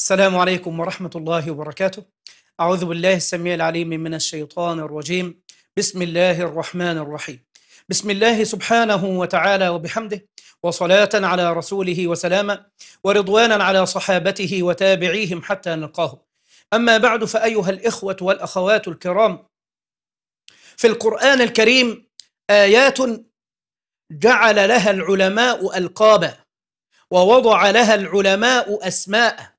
السلام عليكم ورحمة الله وبركاته أعوذ بالله السميع العليم من الشيطان الرجيم بسم الله الرحمن الرحيم بسم الله سبحانه وتعالى وبحمده وصلاة على رسوله وسلاما ورضوانا على صحابته وتابعيهم حتى نلقاهم أما بعد فأيها الإخوة والأخوات الكرام في القرآن الكريم آيات جعل لها العلماء ألقابا ووضع لها العلماء أسماء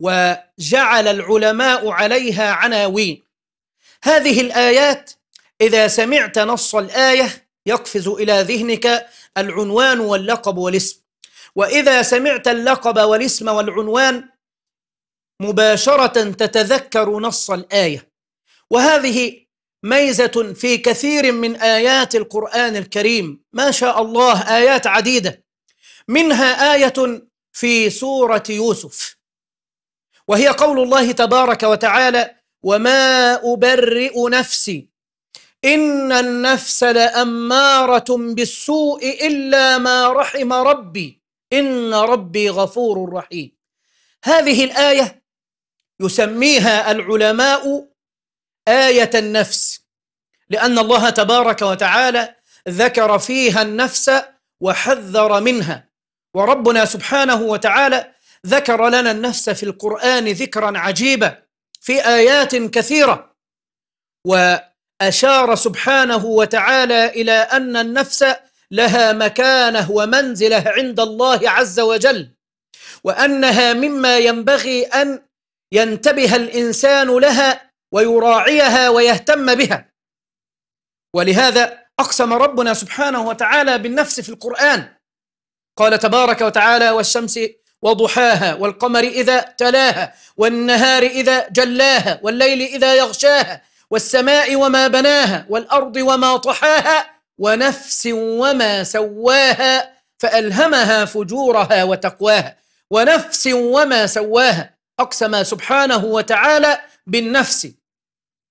وجعل العلماء عليها عناوين هذه الآيات إذا سمعت نص الآية يقفز إلى ذهنك العنوان واللقب والاسم وإذا سمعت اللقب والاسم والعنوان مباشرة تتذكر نص الآية وهذه ميزة في كثير من آيات القرآن الكريم ما شاء الله آيات عديدة منها آية في سورة يوسف وهي قول الله تبارك وتعالى وما أبرئ نفسي إن النفس لأمارة بالسوء إلا ما رحم ربي إن ربي غفور رحيم هذه الآية يسميها العلماء آية النفس لأن الله تبارك وتعالى ذكر فيها النفس وحذر منها وربنا سبحانه وتعالى ذكر لنا النفس في القرآن ذكرا عجيبا في آيات كثيرة وأشار سبحانه وتعالى إلى أن النفس لها مكانه ومنزله عند الله عز وجل وأنها مما ينبغي أن ينتبه الإنسان لها ويراعيها ويهتم بها ولهذا أقسم ربنا سبحانه وتعالى بالنفس في القرآن قال تبارك وتعالى والشمس وضحاها والقمر إذا تلاها والنهار إذا جلاها والليل إذا يغشاها والسماء وما بناها والأرض وما طحاها ونفس وما سواها فألهمها فجورها وتقواها ونفس وما سواها أقسم سبحانه وتعالى بالنفس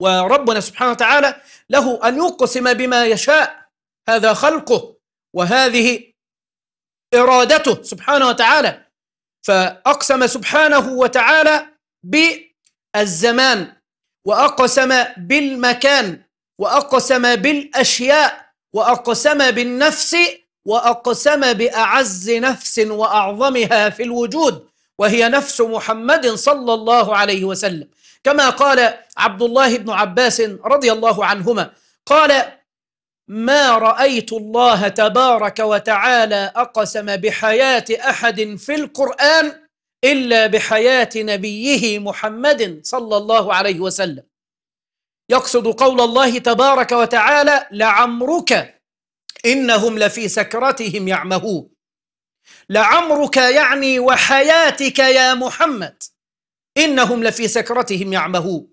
وربنا سبحانه وتعالى له أن يقسم بما يشاء هذا خلقه وهذه إرادته سبحانه وتعالى فأقسم سبحانه وتعالى بالزمان وأقسم بالمكان وأقسم بالأشياء وأقسم بالنفس وأقسم بأعز نفس وأعظمها في الوجود وهي نفس محمد صلى الله عليه وسلم كما قال عبد الله بن عباس رضي الله عنهما قال ما رأيت الله تبارك وتعالى أقسم بحياة أحد في القرآن إلا بحياة نبيه محمد صلى الله عليه وسلم يقصد قول الله تبارك وتعالى لعمرك إنهم لفي سكرتهم يعمهون لعمرك يعني وحياتك يا محمد إنهم لفي سكرتهم يعمهون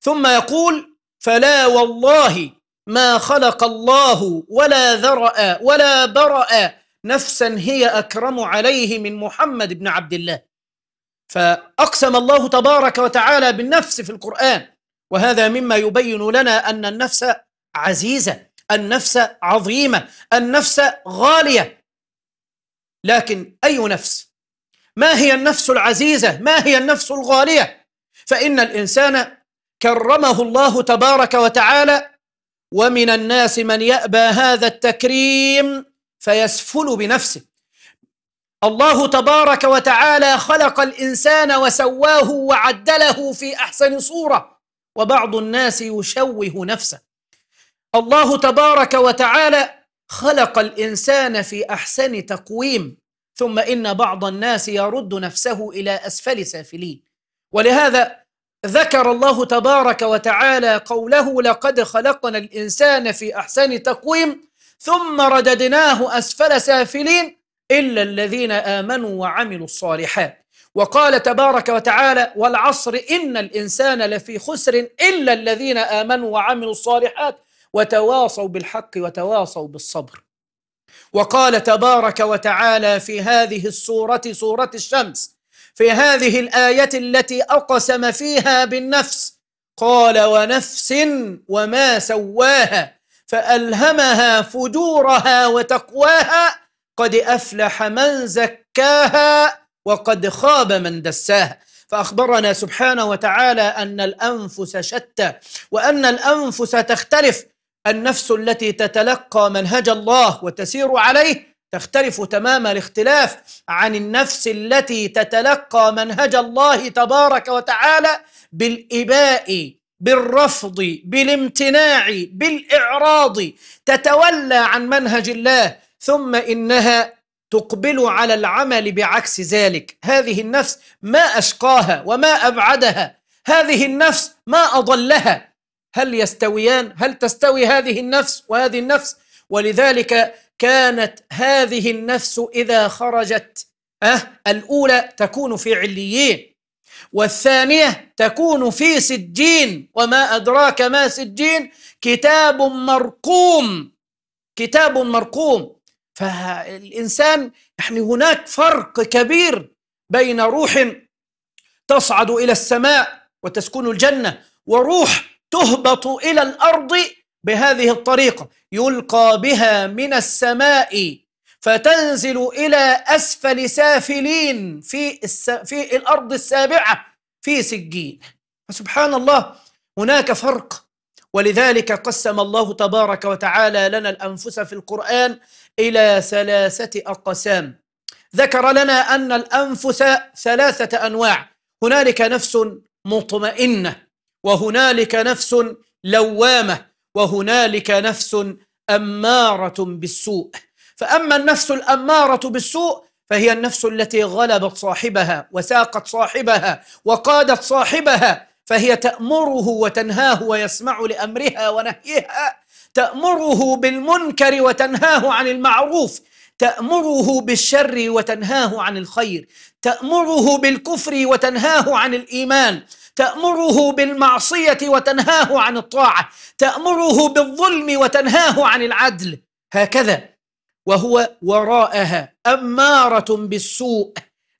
ثم يقول فلا والله ما خلق الله ولا ذرأ ولا برأ نفسا هي أكرم عليه من محمد بن عبد الله فأقسم الله تبارك وتعالى بالنفس في القرآن وهذا مما يبين لنا أن النفس عزيزة النفس عظيمة النفس غالية لكن أي نفس؟ ما هي النفس العزيزة؟ ما هي النفس الغالية؟ فإن الإنسان كرمه الله تبارك وتعالى ومن الناس من يأبى هذا التكريم فيسفل بنفسه الله تبارك وتعالى خلق الإنسان وسواه وعدله في أحسن صورة وبعض الناس يشوه نفسه الله تبارك وتعالى خلق الإنسان في أحسن تقويم ثم إن بعض الناس يرد نفسه إلى أسفل سافلين ولهذا ذكر الله تبارك وتعالى قوله لقد خلقنا الإنسان في أحسن تقويم ثم رددناه أسفل سافلين إلا الذين آمنوا وعملوا الصالحات وقال تبارك وتعالى والعصر إن الإنسان لفي خسر إلا الذين آمنوا وعملوا الصالحات وتواصوا بالحق وتواصوا بالصبر وقال تبارك وتعالى في هذه السورة سورة الشمس في هذه الآية التي أقسم فيها بالنفس قال ونفس وما سواها فألهمها فجورها وتقواها قد أفلح من زكاها وقد خاب من دساها فأخبرنا سبحانه وتعالى أن الأنفس شتى وأن الأنفس تختلف النفس التي تتلقى منهج الله وتسير عليه تختلف تمام الاختلاف عن النفس التي تتلقى منهج الله تبارك وتعالى بالإباء بالرفض بالامتناع بالإعراض تتولى عن منهج الله ثم إنها تقبل على العمل بعكس ذلك هذه النفس ما أشقاها وما أبعدها هذه النفس ما أضلها هل يستويان هل تستوي هذه النفس وهذه النفس ولذلك كانت هذه النفس إذا خرجت أه الأولى تكون في عليين والثانية تكون في سجين وما أدراك ما سجين كتاب مرقوم كتاب مرقوم فالإنسان يعني هناك فرق كبير بين روح تصعد إلى السماء وتسكن الجنة وروح تهبط إلى الأرض بهذه الطريقة يلقى بها من السماء فتنزل إلى أسفل سافلين في, الس... في الأرض السابعة في سجين سبحان الله هناك فرق ولذلك قسم الله تبارك وتعالى لنا الأنفس في القرآن إلى ثلاثة أقسام ذكر لنا أن الأنفس ثلاثة أنواع هنالك نفس مطمئنة وهنالك نفس لوامة وهنالك نفس أمارة بالسوء فأما النفس الأمارة بالسوء فهي النفس التي غلبت صاحبها وساقت صاحبها وقادت صاحبها فهي تأمره وتنهاه ويسمع لأمرها ونهيها تأمره بالمنكر وتنهاه عن المعروف تأمره بالشر وتنهاه عن الخير تأمره بالكفر وتنهاه عن الإيمان تأمره بالمعصية وتنهاه عن الطاعة تأمره بالظلم وتنهاه عن العدل هكذا وهو وراءها أمارة بالسوء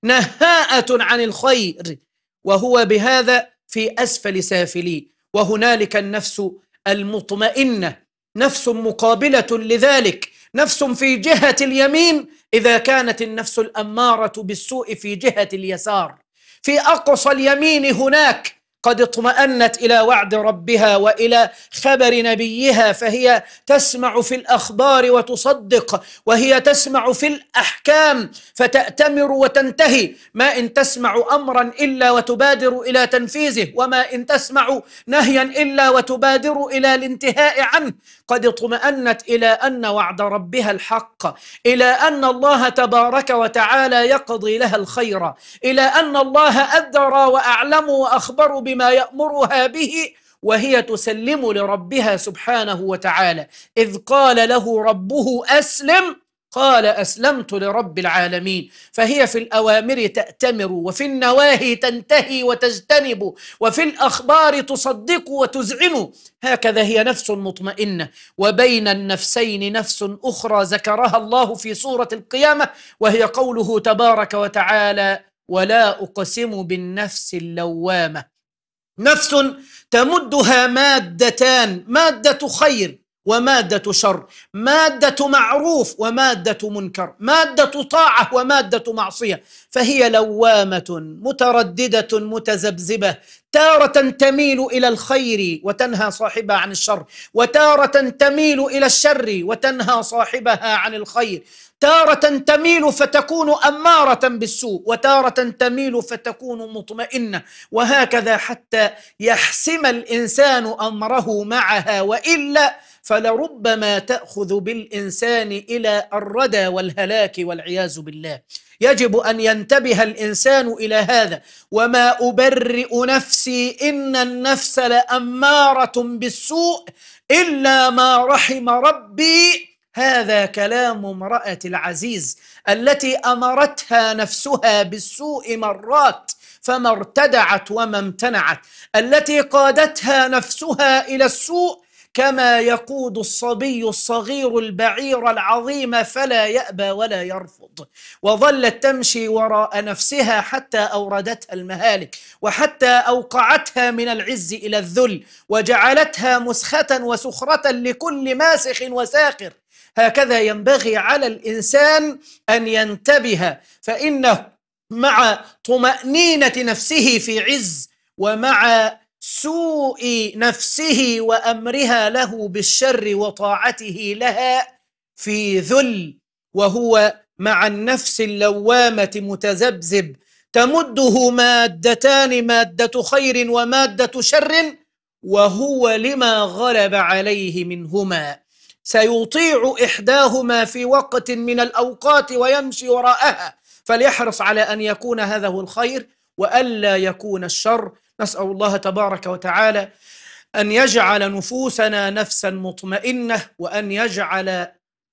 نهاءة عن الخير وهو بهذا في أسفل سافلي وهنالك النفس المطمئنة نفس مقابلة لذلك نفس في جهة اليمين إذا كانت النفس الأمارة بالسوء في جهة اليسار في أقصى اليمين هناك قد اطمأنت إلى وعد ربها وإلى خبر نبيها فهي تسمع في الأخبار وتصدق وهي تسمع في الأحكام فتأتمر وتنتهي ما إن تسمع أمرا إلا وتبادر إلى تنفيذه وما إن تسمع نهيا إلا وتبادر إلى الانتهاء عنه قد اطمأنت إلى أن وعد ربها الحق إلى أن الله تبارك وتعالى يقضي لها الخير إلى أن الله أدرى وأعلم وأخبر بما يأمرها به وهي تسلم لربها سبحانه وتعالى إذ قال له ربه أسلم قال أسلمت لرب العالمين فهي في الأوامر تأتمر وفي النواهي تنتهي وتجتنب وفي الأخبار تصدق وتزعم هكذا هي نفس مطمئنة وبين النفسين نفس أخرى ذكرها الله في سورة القيامة وهي قوله تبارك وتعالى ولا أقسم بالنفس اللوامة نفس تمدها مادتان ماده خير وماده شر ماده معروف وماده منكر ماده طاعه وماده معصيه فهي لوامه متردده متذبذبه تارة تميل إلى الخير وتنهى صاحبها عن الشر وتارة تميل إلى الشر وتنهى صاحبها عن الخير تارة تميل فتكون أمارة بالسوء وتارة تميل فتكون مطمئنة وهكذا حتى يحسم الإنسان أمره معها وإلا فلربما تأخذ بالإنسان إلى الردى والهلاك والعياذ بالله يجب أن ينتبه الإنسان إلى هذا وما أبرئ نفسي إن النفس لأمارة بالسوء إلا ما رحم ربي هذا كلام امرأة العزيز التي أمرتها نفسها بالسوء مرات فما ارتدعت وما امتنعت التي قادتها نفسها إلى السوء كما يقود الصبي الصغير البعير العظيم فلا يأبى ولا يرفض وظلت تمشي وراء نفسها حتى أوردتها المهالك وحتى أوقعتها من العز إلى الذل وجعلتها مسخة وسخرة لكل ماسخ وساخر هكذا ينبغي على الإنسان أن ينتبه فإنه مع طمأنينة نفسه في عز ومع سوء نفسه وامرها له بالشر وطاعته لها في ذل وهو مع النفس اللوامه متذبذب تمده مادتان ماده خير وماده شر وهو لما غلب عليه منهما سيطيع احداهما في وقت من الاوقات ويمشي وراءها فليحرص على ان يكون هذا هو الخير والا يكون الشر نسأل الله تبارك وتعالى أن يجعل نفوسنا نفسا مطمئنة وأن يجعل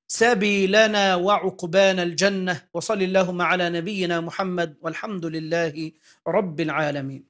سبيلنا وعقبان الجنة وصل اللهم على نبينا محمد والحمد لله رب العالمين